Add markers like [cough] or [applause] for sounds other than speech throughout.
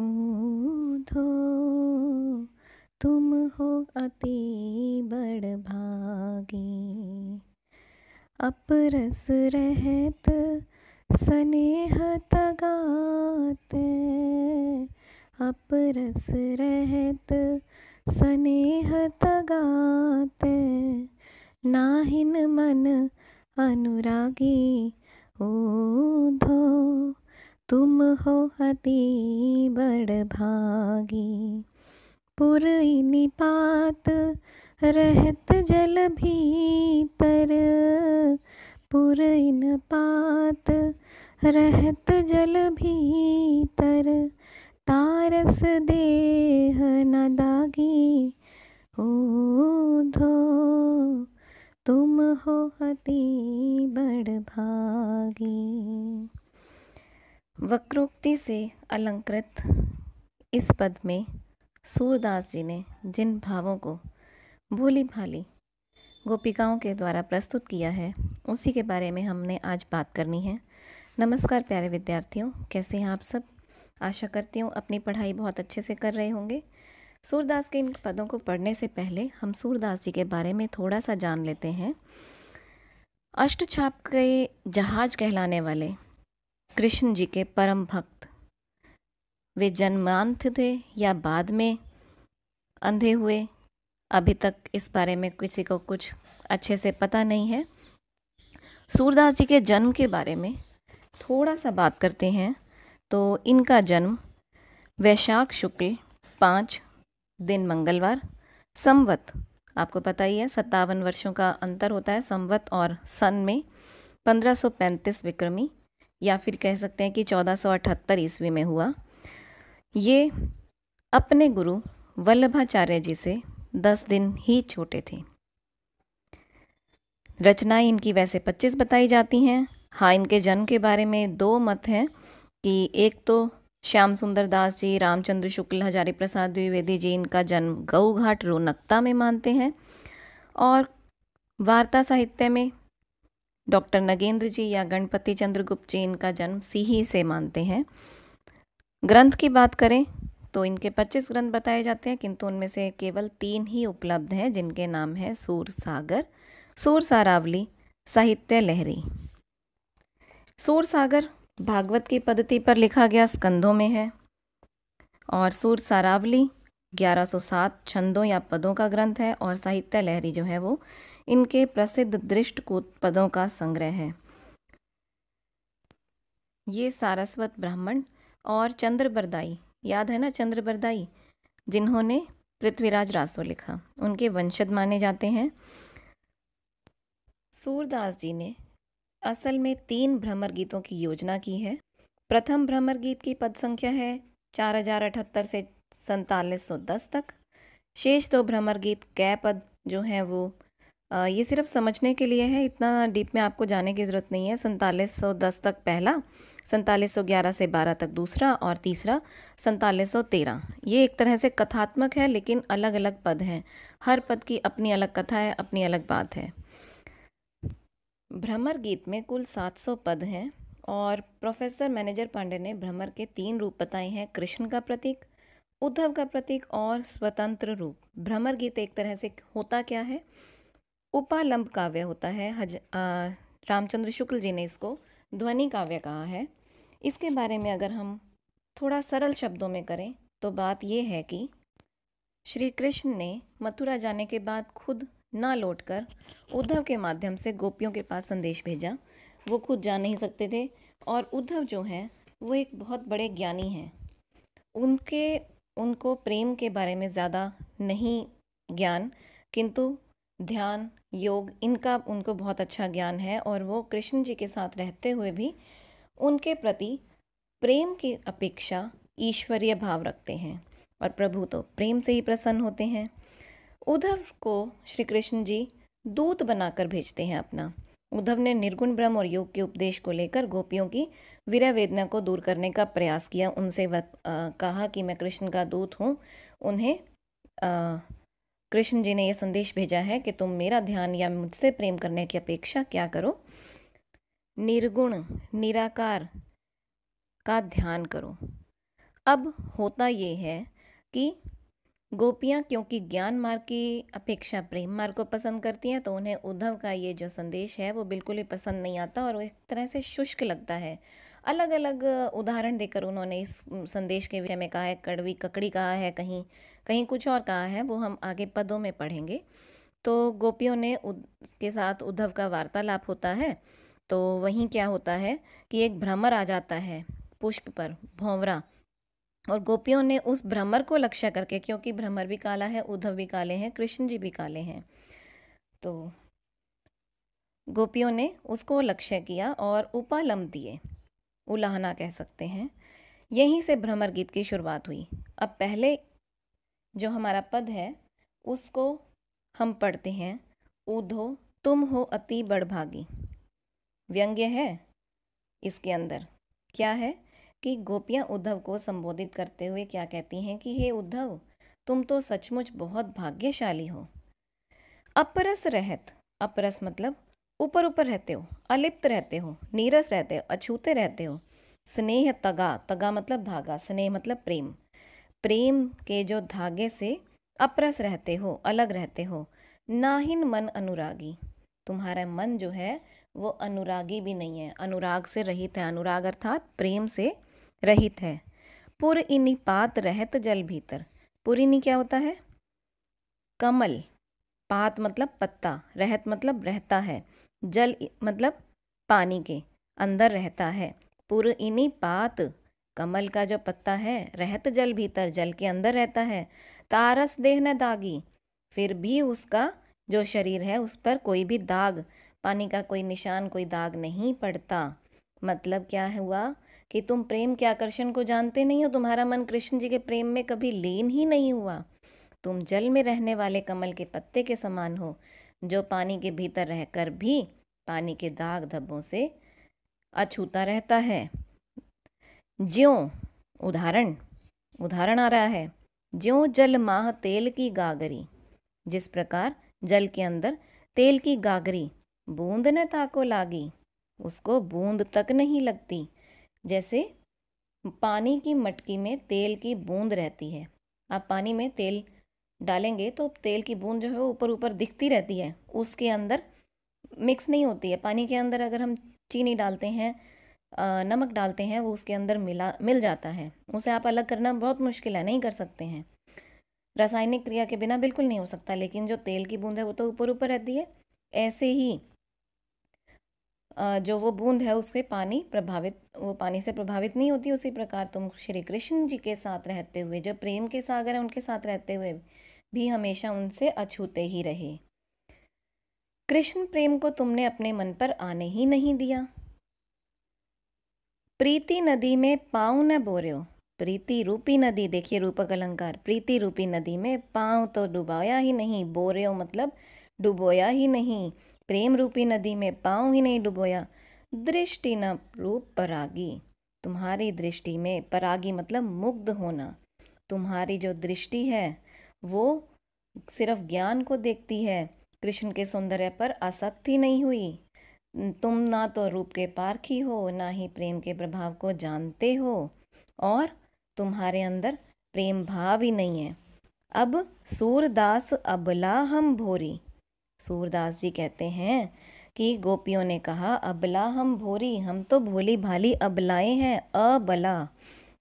ऊधो तुम हो अति बड़ भागी अपरस रहत स्नेह तगाते अपरस रहत स्नेह तगाते नाहिन मन अनुरागी ओ धो तुम हो अति बड़ भागी पुर निपात रहत जल भीतर पुर पात रहत जल भीतर तारस देह न दागी धो तुम हो अति बड़ भागी वक्रोक्ति से अलंकृत इस पद में सूरदास जी ने जिन भावों को भोली भाली गोपिकाओं के द्वारा प्रस्तुत किया है उसी के बारे में हमने आज बात करनी है नमस्कार प्यारे विद्यार्थियों कैसे हैं आप सब आशा करती हूँ अपनी पढ़ाई बहुत अच्छे से कर रहे होंगे सूरदास के इन पदों को पढ़ने से पहले हम सूरदास जी के बारे में थोड़ा सा जान लेते हैं अष्टछाप के जहाज कहलाने वाले कृष्ण जी के परम भक्त वे जन्मांत थे या बाद में अंधे हुए अभी तक इस बारे में किसी को कुछ अच्छे से पता नहीं है सूरदास जी के जन्म के बारे में थोड़ा सा बात करते हैं तो इनका जन्म वैशाख शुक्ल पाँच दिन मंगलवार संवत आपको पता ही है सत्तावन वर्षों का अंतर होता है संवत और सन में 1535 विक्रमी या फिर कह सकते हैं कि चौदह सौ अठहत्तर ईस्वी में हुआ ये अपने गुरु वल्लभाचार्य जी से दस दिन ही छोटे थे रचनाएं इनकी वैसे पच्चीस बताई जाती हैं हाँ इनके जन्म के बारे में दो मत हैं कि एक तो श्याम सुंदर दास जी रामचंद्र शुक्ल हजारी प्रसाद द्विवेदी जी इनका जन्म गऊ घाट रोनकता में मानते हैं और वार्ता साहित्य में डॉक्टर नगेंद्र जी या गणपति चंद्र गुप्त जी इनका जन्म सीही से मानते हैं ग्रंथ की बात करें तो इनके 25 ग्रंथ बताए जाते हैं किंतु उनमें से केवल तीन ही उपलब्ध हैं जिनके नाम हैं सूर सागर सूर सारावली साहित्य लहरी सूर सागर भागवत की पद्धति पर लिखा गया स्कंधों में है और सूर सारावली 1107 छंदों या पदों का ग्रंथ है और साहित्य लहरी जो है वो इनके प्रसिद्ध पदों का संग्रह है ये सारस्वत ब्राह्मण और चंद्रबरदाई याद है ना चंद्रबरदाई जिन्होंने पृथ्वीराज रासो लिखा उनके वंशज माने जाते हैं सूरदास जी ने असल में तीन भ्रमर गीतों की योजना की है प्रथम भ्रमर गीत की पद संख्या है चार हजार अठहत्तर से सैतालीस सौ दस तक शेष दो भ्रमर गीत कै पद जो हैं वो ये सिर्फ समझने के लिए है इतना डीप में आपको जाने की ज़रूरत नहीं है सैंतालीस सौ दस तक पहला सैंतालीस सौ ग्यारह से बारह तक दूसरा और तीसरा सैंतालीस सौ तेरह ये एक तरह से कथात्मक है लेकिन अलग अलग पद हैं हर पद की अपनी अलग कथा है अपनी अलग बात है भ्रमर गीत में कुल सात सौ पद हैं और प्रोफेसर मैनेजर पांडे ने भ्रमर के तीन रूप बताए हैं कृष्ण का प्रतीक उद्धव का प्रतीक और स्वतंत्र रूप भ्रमर गीत एक तरह से होता क्या है उपालंब काव्य होता है हज रामचंद्र शुक्ल जी ने इसको ध्वनि काव्य कहा है इसके बारे में अगर हम थोड़ा सरल शब्दों में करें तो बात यह है कि श्री कृष्ण ने मथुरा जाने के बाद खुद ना लौटकर उद्धव के माध्यम से गोपियों के पास संदेश भेजा वो खुद जा नहीं सकते थे और उद्धव जो हैं वो एक बहुत बड़े ज्ञानी हैं उनके उनको प्रेम के बारे में ज़्यादा नहीं ज्ञान किंतु ध्यान योग इनका उनको बहुत अच्छा ज्ञान है और वो कृष्ण जी के साथ रहते हुए भी उनके प्रति प्रेम की अपेक्षा ईश्वरीय भाव रखते हैं और प्रभु तो प्रेम से ही प्रसन्न होते हैं उद्धव को श्री कृष्ण जी दूत बनाकर भेजते हैं अपना उद्धव ने निर्गुण ब्रह्म और योग के उपदेश को लेकर गोपियों की विरह वेदना को दूर करने का प्रयास किया उनसे वत, आ, कहा कि मैं कृष्ण का दूत हूँ उन्हें आ, कृष्ण जी ने यह संदेश भेजा है कि तुम मेरा ध्यान या मुझसे प्रेम करने की अपेक्षा क्या करो निर्गुण निराकार का ध्यान करो अब होता ये है कि गोपियाँ क्योंकि ज्ञान मार्ग की अपेक्षा प्रेम मार्ग को पसंद करती हैं तो उन्हें उद्धव का ये जो संदेश है वो बिल्कुल ही पसंद नहीं आता और वो एक तरह से शुष्क लगता है अलग अलग उदाहरण देकर उन्होंने इस संदेश के विषय में कहा है कड़वी ककड़ी कहा है कहीं कहीं कुछ और कहा है वो हम आगे पदों में पढ़ेंगे तो गोपियों ने के साथ उद्धव का वार्तालाप होता है तो वहीं क्या होता है कि एक भ्रमर आ जाता है पुष्प पर भोंवरा और गोपियों ने उस भ्रमर को लक्ष्य करके क्योंकि भ्रमर भी काला है उद्धव भी काले हैं कृष्ण जी भी काले हैं तो गोपियों ने उसको लक्ष्य किया और उपालम दिए उलाहना कह सकते हैं यहीं से भ्रमर गीत की शुरुआत हुई अब पहले जो हमारा पद है उसको हम पढ़ते हैं ऊधो तुम हो अति बड़भागी व्यंग्य है इसके अंदर क्या है कि गोपियाँ उद्धव को संबोधित करते हुए क्या कहती हैं कि हे उद्धव तुम तो सचमुच बहुत भाग्यशाली हो अपरस रहत अपरस मतलब ऊपर ऊपर रहते हो अलिप्त रहते हो नीरस रहते हो अछूते रहते हो स्नेह तगा तगा मतलब धागा स्नेह मतलब प्रेम प्रेम के जो धागे से अप्रस रहते हो अलग रहते हो नाहिन मन अनुरागी तुम्हारा मन जो है वो अनुरागी भी नहीं है अनुराग से रहित है अनुराग अर्थात प्रेम से रहित है पुर इनी पात रहत जल भीतर पुरिनी क्या होता है कमल पात मतलब पत्ता रहत मतलब रहता है जल मतलब पानी के अंदर रहता है पुर इनी पात कमल का जो पत्ता है रहत जल भीतर जल के अंदर रहता है तारस देह न दागी फिर भी उसका जो शरीर है उस पर कोई भी दाग पानी का कोई निशान कोई दाग नहीं पड़ता मतलब क्या हुआ कि तुम प्रेम के आकर्षण को जानते नहीं हो तुम्हारा मन कृष्ण जी के प्रेम में कभी लीन ही नहीं हुआ तुम जल में रहने वाले कमल के पत्ते के समान हो जो पानी के भीतर रहकर भी पानी के दाग धब्बों से अछूता रहता है ज्यों उदाहरण उदाहरण आ रहा है ज्यों जल माह तेल की गागरी जिस प्रकार जल के अंदर तेल की गागरी बूंद न ताको लागी उसको बूंद तक नहीं लगती जैसे पानी की मटकी में तेल की बूंद रहती है अब पानी में तेल डालेंगे तो तेल की बूंद जो है वो ऊपर ऊपर दिखती रहती है उसके अंदर मिक्स नहीं होती है पानी के अंदर अगर हम चीनी डालते हैं नमक डालते हैं वो उसके अंदर मिला मिल जाता है उसे आप अलग करना बहुत मुश्किल है नहीं कर सकते हैं रासायनिक क्रिया के बिना बिल्कुल नहीं हो सकता लेकिन जो तेल की बूंद है वो तो ऊपर ऊपर रहती है ऐसे ही जो वो बूंद है उसके पानी प्रभावित वो पानी से प्रभावित नहीं होती उसी प्रकार तुम श्री कृष्ण जी के साथ रहते हुए जब प्रेम के सागर है उनके साथ रहते हुए भी हमेशा उनसे अछूते ही रहे कृष्ण प्रेम को तुमने अपने मन पर आने ही नहीं दिया प्रीति नदी में पाँव न बोरियो प्रीति रूपी नदी देखिए रूपक अलंकार प्रीति रूपी नदी में पाँव तो डुबाया ही नहीं बोरे मतलब डुबोया ही नहीं प्रेम रूपी नदी में पाँव ही नहीं डुबोया दृष्टि न रूप परागी तुम्हारी दृष्टि में परागी मतलब मुग्ध होना तुम्हारी जो दृष्टि है वो सिर्फ ज्ञान को देखती है कृष्ण के सौंदर्य पर आसक्ति नहीं हुई तुम ना तो रूप के पारखी हो ना ही प्रेम के प्रभाव को जानते हो और तुम्हारे अंदर प्रेम भाव ही नहीं है अब सूरदास अबला हम भोरी सूरदास जी कहते हैं कि गोपियों ने कहा अबला हम भोरी हम तो भोली भाली अबलाएं हैं अबला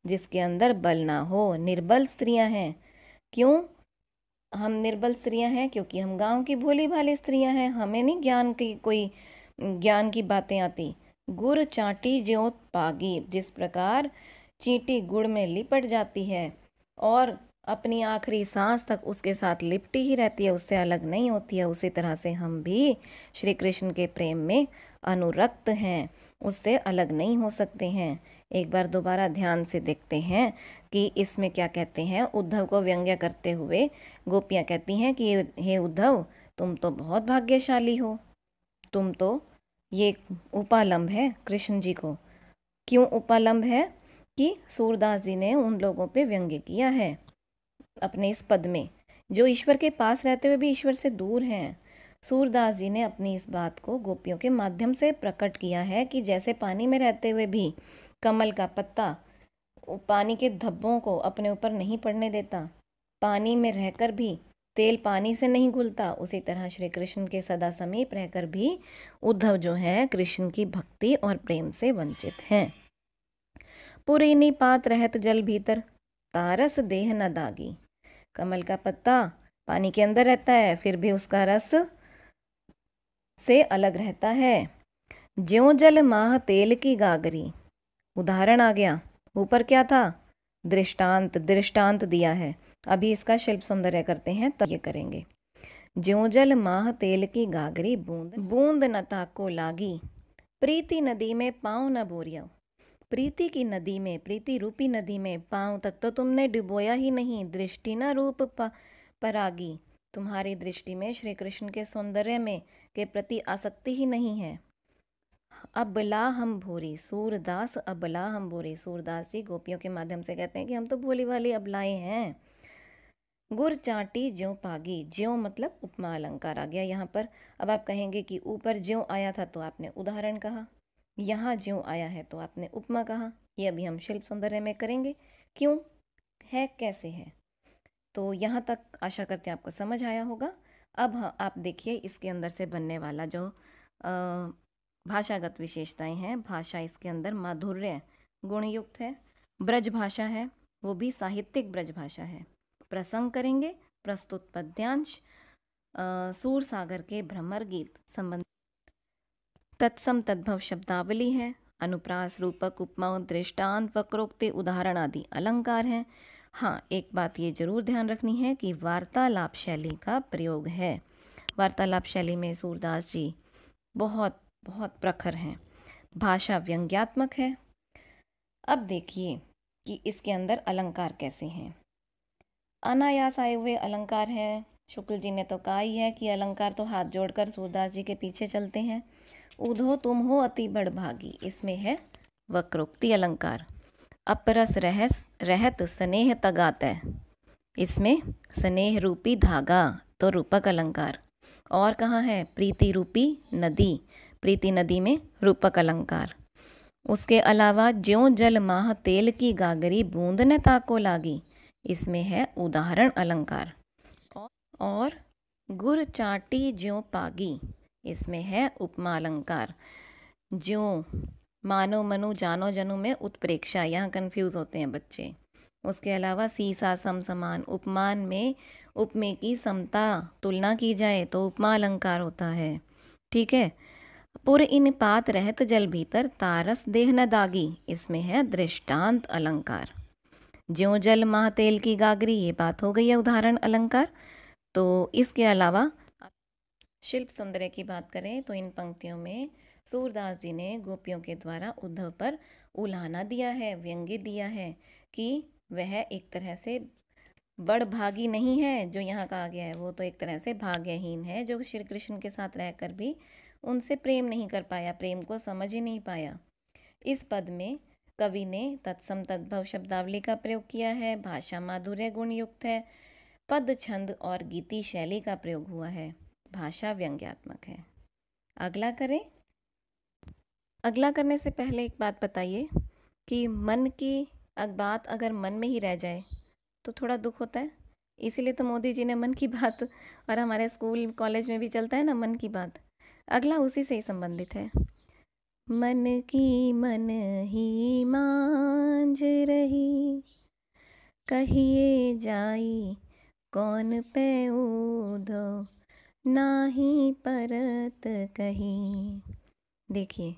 जिसके अंदर बल ना हो निर्बल स्त्रियां हैं क्यों हम निर्बल स्त्रियां हैं क्योंकि हम गांव की भोली भाली स्त्रियां हैं हमें नहीं ज्ञान की कोई ज्ञान की बातें आती गुड़ चाटी ज्यो पागी जिस प्रकार चींटी गुड़ में लिपट जाती है और अपनी आखिरी सांस तक उसके साथ लिपटी ही रहती है उससे अलग नहीं होती है उसी तरह से हम भी श्री कृष्ण के प्रेम में अनुरक्त हैं उससे अलग नहीं हो सकते हैं एक बार दोबारा ध्यान से देखते हैं कि इसमें क्या कहते हैं उद्धव को व्यंग्य करते हुए गोपियाँ कहती हैं कि हे उद्धव तुम तो बहुत भाग्यशाली हो तुम तो ये उपालंब है कृष्ण जी को क्यों उपालंब है कि सूरदास जी ने उन लोगों पे व्यंग्य किया है अपने इस पद में जो ईश्वर के पास रहते हुए भी ईश्वर से दूर हैं सूरदास जी ने अपनी इस बात को गोपियों के माध्यम से प्रकट किया है कि जैसे पानी में रहते हुए भी कमल का पत्ता पानी के धब्बों को अपने ऊपर नहीं पड़ने देता पानी में रहकर भी तेल पानी से नहीं घुलता उसी तरह श्री कृष्ण के सदा समीप रहकर भी उद्धव जो है कृष्ण की भक्ति और प्रेम से वंचित हैं पूरी निपात रहत जल भीतर तारस देह न दागी कमल का पत्ता पानी के अंदर रहता है फिर भी उसका रस से अलग रहता है ज्यो जल माह तेल की गागरी उदाहरण आ गया ऊपर क्या था दृष्टांत दृष्टांत दिया है अभी इसका शिल्प सौंदर्य करते हैं तब ये करेंगे ज्यो जल माह तेल की गागरी बूंद बूंद न ताको लागी प्रीति नदी में पाँव न बोरिया प्रीति की नदी में प्रीति रूपी नदी में पाँव तक तो तुमने डुबोया ही नहीं दृष्टि न रूप परागी तुम्हारी दृष्टि में श्री कृष्ण के सौंदर्य में के प्रति आसक्ति ही नहीं है अबला हम भोरी सूरदास अबला हम भोरी सूरदास जी गोपियों के माध्यम से कहते हैं कि हम तो भोली वाली अबलाएं हैं गुर चाटी ज्यों पागी ज्यों मतलब उपमा अलंकार आ गया यहाँ पर अब आप कहेंगे कि ऊपर ज्यों आया था तो आपने उदाहरण कहा यहाँ ज्यों आया है तो आपने उपमा कहा ये अभी हम शिल्प सौंदर्य में करेंगे क्यों है कैसे है तो यहाँ तक आशा करते हैं आपको समझ आया होगा अब आप देखिए इसके अंदर से बनने वाला जो भाषागत विशेषताएं हैं भाषा इसके अंदर माधुर्य गुणयुक्त है ब्रज भाषा है वो भी साहित्यिक ब्रज भाषा है प्रसंग करेंगे प्रस्तुत पद्यांश सूर सागर के भ्रमर गीत संबंध तत्सम तद्भव शब्दावली है अनुप्रास रूपक उपमा दृष्टांत वक्रोक्ति उदाहरण आदि अलंकार हैं हाँ एक बात ये ज़रूर ध्यान रखनी है कि वार्तालाप शैली का प्रयोग है वार्तालाप शैली में सूरदास जी बहुत बहुत प्रखर हैं भाषा व्यंग्यात्मक है अब देखिए कि इसके अंदर अलंकार कैसे हैं अनायास आए हुए अलंकार हैं शुक्ल जी ने तो कहा ही है कि अलंकार तो हाथ जोड़कर सूरदास जी के पीछे चलते हैं उधो तुम हो अति बड़भागी इसमें है वक्रोक्ति अलंकार अपरस रहस रहत स्नेह तगात इसमें स्नेह रूपी धागा तो रूपक अलंकार और कहाँ है प्रीति रूपी नदी प्रीति नदी में रूपक अलंकार उसके अलावा ज्यो जल माह तेल की गागरी बूंद ने ताको लागी इसमें है उदाहरण अलंकार और गुर चाटी ज्यो पागी इसमें है उपमा अलंकार ज्यो मानो मनु जानो जनु में उत्प्रेक्षा यहाँ कन्फ्यूज होते हैं बच्चे उसके अलावा सीसा सम समान उपमान में उपमे की समता तुलना की जाए तो उपमा अलंकार होता है ठीक है पुर इन पात रहत जल भीतर तारस देह न दागी इसमें है दृष्टांत अलंकार ज्यो जल माह तेल की गागरी ये बात हो गई है उदाहरण अलंकार तो इसके अलावा शिल्प सुंदर्य की बात करें तो इन पंक्तियों में सूरदास जी ने गोपियों के द्वारा उद्धव पर उलाना दिया है व्यंग्य दिया है कि वह एक तरह से बड़ भागी नहीं है जो यहाँ कहा गया है वो तो एक तरह से भाग्यहीन है जो श्री कृष्ण के साथ रहकर भी उनसे प्रेम नहीं कर पाया प्रेम को समझ ही नहीं पाया इस पद में कवि ने तत्सम तद्भव शब्दावली का प्रयोग किया है भाषा माधुर्य गुणयुक्त है पद छंद और गीति शैली का प्रयोग हुआ है भाषा व्यंग्यात्मक है अगला करें अगला करने से पहले एक बात बताइए कि मन की बात अगर मन में ही रह जाए तो थोड़ा दुख होता है इसीलिए तो मोदी जी ने मन की बात और हमारे स्कूल कॉलेज में भी चलता है ना मन की बात अगला उसी से ही संबंधित है मन की मन ही मांझ रही कहिए जाई कौन पे ऊधो ना ही परत कहीं देखिए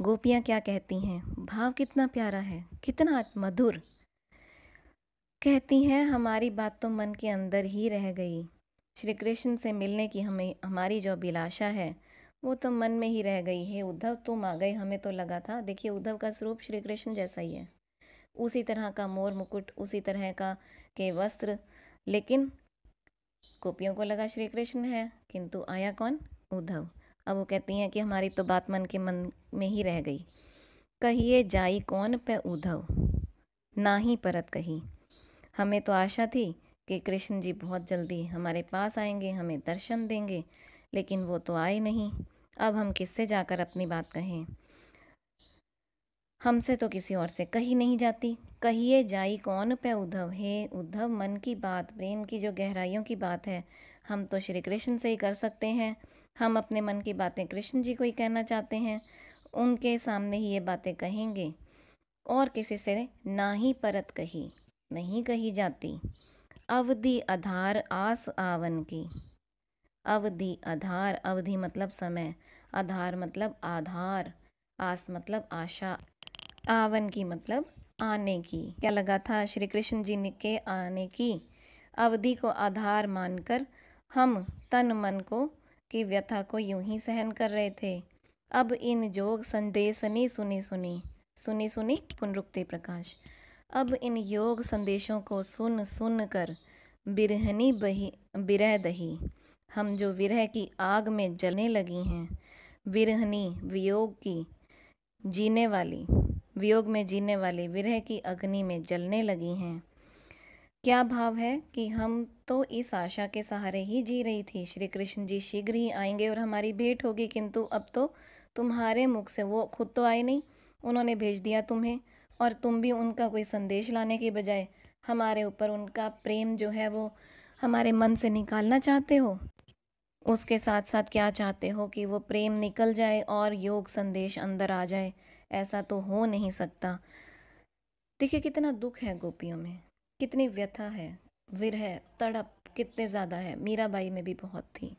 गोपियाँ क्या कहती हैं भाव कितना प्यारा है कितना मधुर कहती हैं हमारी बात तो मन के अंदर ही रह गई श्री कृष्ण से मिलने की हमें हमारी जो अभिलाषा है वो तो मन में ही रह गई है उद्धव तुम आ गए हमें तो लगा था देखिए उद्धव का स्वरूप श्री कृष्ण जैसा ही है उसी तरह का मोर मुकुट उसी तरह का के वस्त्र लेकिन गोपियों को लगा श्री कृष्ण है किंतु आया कौन उद्धव अब वो कहती हैं कि हमारी तो बात मन के मन में ही रह गई कहिए जाई कौन पे उधव ना ही परत कही हमें तो आशा थी कि कृष्ण जी बहुत जल्दी हमारे पास आएंगे हमें दर्शन देंगे लेकिन वो तो आए नहीं अब हम किससे जाकर अपनी बात कहें हमसे तो किसी और से कही नहीं जाती कहिए जाई कौन पे उद्धव हे उद्धव मन की बात प्रेम की जो गहराइयों की बात है हम तो श्री कृष्ण से ही कर सकते हैं हम अपने मन की बातें कृष्ण जी को ही कहना चाहते हैं उनके सामने ही ये बातें कहेंगे और किसी से ना ही परत कही नहीं कही जाती अवधि आधार आस आवन की अवधि आधार अवधि मतलब समय आधार मतलब आधार आस मतलब आशा आवन की मतलब आने की क्या लगा था श्री कृष्ण जी के आने की अवधि को आधार मानकर हम तन मन को की व्यथा को यूं ही सहन कर रहे थे अब इन योग नहीं सुनी सुनी सुनी सुनी पुनरुक्ति प्रकाश अब इन योग संदेशों को सुन सुन कर बिरहनी बही बिरह दही हम जो विरह की आग में जलने लगी हैं बिरहनी वियोग की जीने वाली वियोग में जीने वाली विरह की अग्नि में जलने लगी हैं क्या भाव है कि हम तो इस आशा के सहारे ही जी रही थी श्री कृष्ण जी शीघ्र ही आएंगे और हमारी भेंट होगी किंतु अब तो तुम्हारे मुख से वो खुद तो आए नहीं उन्होंने भेज दिया तुम्हें और तुम भी उनका कोई संदेश लाने के बजाय हमारे ऊपर उनका प्रेम जो है वो हमारे मन से निकालना चाहते हो उसके साथ साथ क्या चाहते हो कि वो प्रेम निकल जाए और योग संदेश अंदर आ जाए ऐसा तो हो नहीं सकता देखिए कितना दुख है गोपियों में कितनी व्यथा है विरह तड़प कितने ज़्यादा है मीराबाई में भी बहुत थी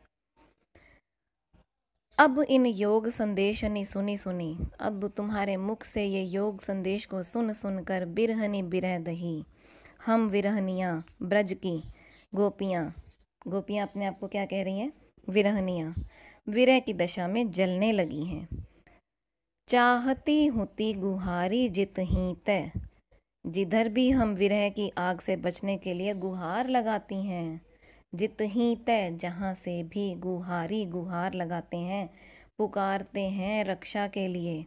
अब इन योग संदेशनी सुनी सुनी अब तुम्हारे मुख से ये योग संदेश को सुन सुनकर बिरहनी बिरह दही हम विरहनियाँ ब्रज की गोपियाँ गोपियाँ अपने आप को क्या कह रही हैं विरहनियाँ विरह की दशा में जलने लगी हैं चाहती होती गुहारी जित ही तय जिधर भी हम विरह की आग से बचने के लिए गुहार लगाती हैं जित ही तय जहाँ से भी गुहारी गुहार लगाते हैं पुकारते हैं रक्षा के लिए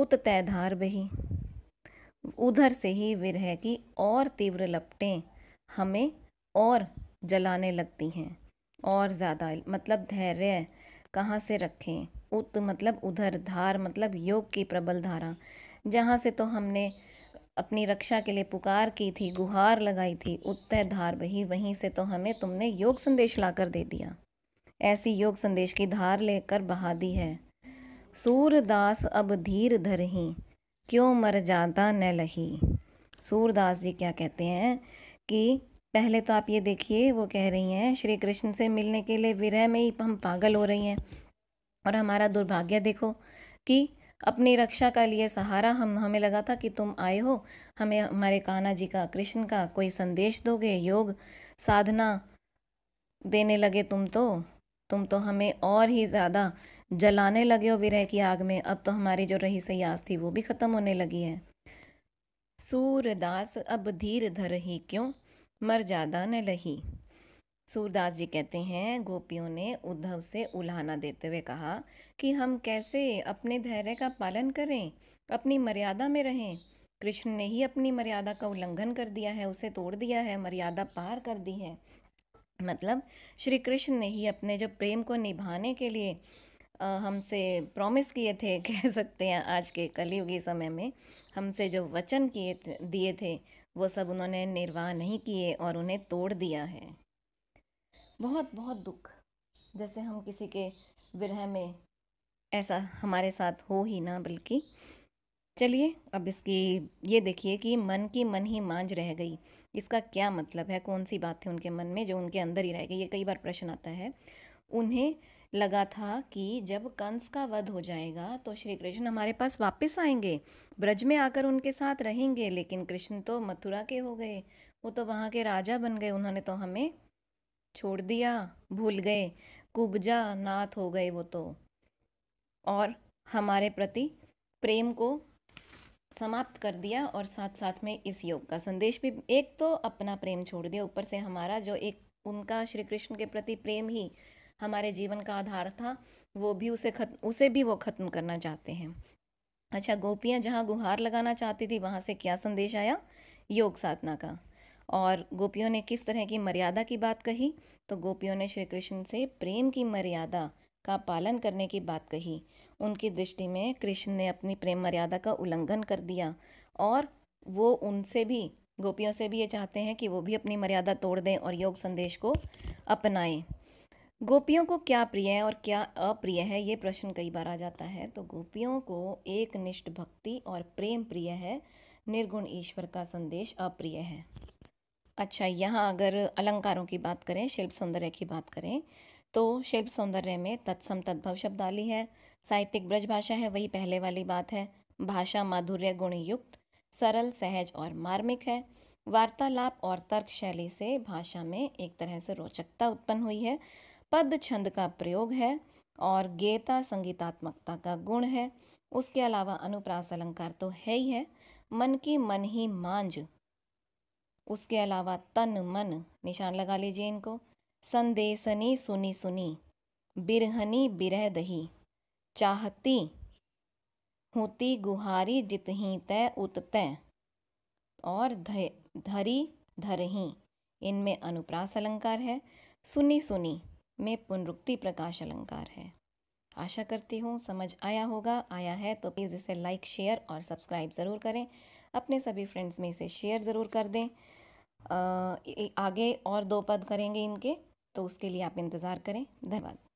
उत तय धार बही उधर से ही विरह की और तीव्र लपटें हमें और जलाने लगती हैं और ज़्यादा मतलब धैर्य कहाँ से रखें उत मतलब उधर धार मतलब योग की प्रबल धारा जहाँ से तो हमने अपनी रक्षा के लिए पुकार की थी गुहार लगाई थी उत्तर धार बही वहीं से तो हमें तुमने योग संदेश लाकर दे दिया ऐसी योग संदेश की धार लेकर बहा दी है सूरदास अब धीर धर ही क्यों मर जाता न लही सूरदास जी क्या कहते हैं कि पहले तो आप ये देखिए वो कह रही हैं श्री कृष्ण से मिलने के लिए विरह में ही हम पागल हो रही हैं और हमारा दुर्भाग्य देखो कि अपनी रक्षा का लिए सहारा हम हमें लगा था कि तुम आए हो हमें हमारे कान्हा जी का कृष्ण का कोई संदेश दोगे योग साधना देने लगे तुम तो तुम तो हमें और ही ज़्यादा जलाने लगे हो विरह की आग में अब तो हमारी जो रही सयास थी वो भी ख़त्म होने लगी है सूरदास अब धीर धर ही क्यों मर जादा न लही सूरदास जी कहते हैं गोपियों ने उद्धव से उल्हाना देते हुए कहा कि हम कैसे अपने धैर्य का पालन करें अपनी मर्यादा में रहें कृष्ण ने ही अपनी मर्यादा का उल्लंघन कर दिया है उसे तोड़ दिया है मर्यादा पार कर दी है मतलब श्री कृष्ण ने ही अपने जो प्रेम को निभाने के लिए हमसे प्रॉमिस किए थे [laughs] कह सकते हैं आज के कलयुगी समय में हमसे जो वचन किए दिए थे वो सब उन्होंने निर्वाह नहीं किए और उन्हें तोड़ दिया है बहुत बहुत दुख जैसे हम किसी के विरह में ऐसा हमारे साथ हो ही ना बल्कि चलिए अब इसकी ये देखिए कि मन की मन ही मांझ रह गई इसका क्या मतलब है कौन सी बात थी उनके मन में जो उनके अंदर ही रह गई ये कई बार प्रश्न आता है उन्हें लगा था कि जब कंस का वध हो जाएगा तो श्री कृष्ण हमारे पास वापस आएंगे ब्रज में आकर उनके साथ रहेंगे लेकिन कृष्ण तो मथुरा के हो गए वो तो वहाँ के राजा बन गए उन्होंने तो हमें छोड़ दिया भूल गए कुबजा नाथ हो गए वो तो और हमारे प्रति प्रेम को समाप्त कर दिया और साथ साथ में इस योग का संदेश भी एक तो अपना प्रेम छोड़ दिया ऊपर से हमारा जो एक उनका श्री कृष्ण के प्रति प्रेम ही हमारे जीवन का आधार था वो भी उसे खत्म उसे भी वो ख़त्म करना चाहते हैं अच्छा गोपियाँ जहाँ गुहार लगाना चाहती थी वहाँ से क्या संदेश आया योग साधना का और गोपियों ने किस तरह की मर्यादा की बात कही तो गोपियों ने श्री कृष्ण से प्रेम की मर्यादा का पालन करने की बात कही उनकी दृष्टि में कृष्ण ने अपनी प्रेम मर्यादा का उल्लंघन कर दिया और वो उनसे भी गोपियों से भी ये चाहते हैं कि वो भी अपनी मर्यादा तोड़ दें और योग संदेश को अपनाएं गोपियों को क्या प्रिय है और क्या अप्रिय है ये प्रश्न कई बार आ जाता है तो गोपियों को एक निष्ठ भक्ति और प्रेम प्रिय है निर्गुण ईश्वर का संदेश अप्रिय है अच्छा यहाँ अगर अलंकारों की बात करें शिल्प सौंदर्य की बात करें तो शिल्प सौंदर्य में तत्सम तद्भव शब्दाली है साहित्यिक ब्रजभाषा है वही पहले वाली बात है भाषा माधुर्य गुण युक्त सरल सहज और मार्मिक है वार्तालाप और तर्क शैली से भाषा में एक तरह से रोचकता उत्पन्न हुई है पद छंद का प्रयोग है और गेता संगीतात्मकता का गुण है उसके अलावा अनुप्रास अलंकार तो है ही है मन की मन ही मांझ उसके अलावा तन मन निशान लगा लीजिए इनको संदेशनी सुनी सुनी बिरहनी बिरह दही चाहती होती गुहारी जितही तय उत तय और धरी धरही इनमें अनुप्रास अलंकार है सुनी सुनी में पुनरुक्ति प्रकाश अलंकार है आशा करती हूँ समझ आया होगा आया है तो प्लीज़ इसे लाइक शेयर और सब्सक्राइब ज़रूर करें अपने सभी फ्रेंड्स में इसे शेयर ज़रूर कर दें आगे और दो पद करेंगे इनके तो उसके लिए आप इंतज़ार करें धन्यवाद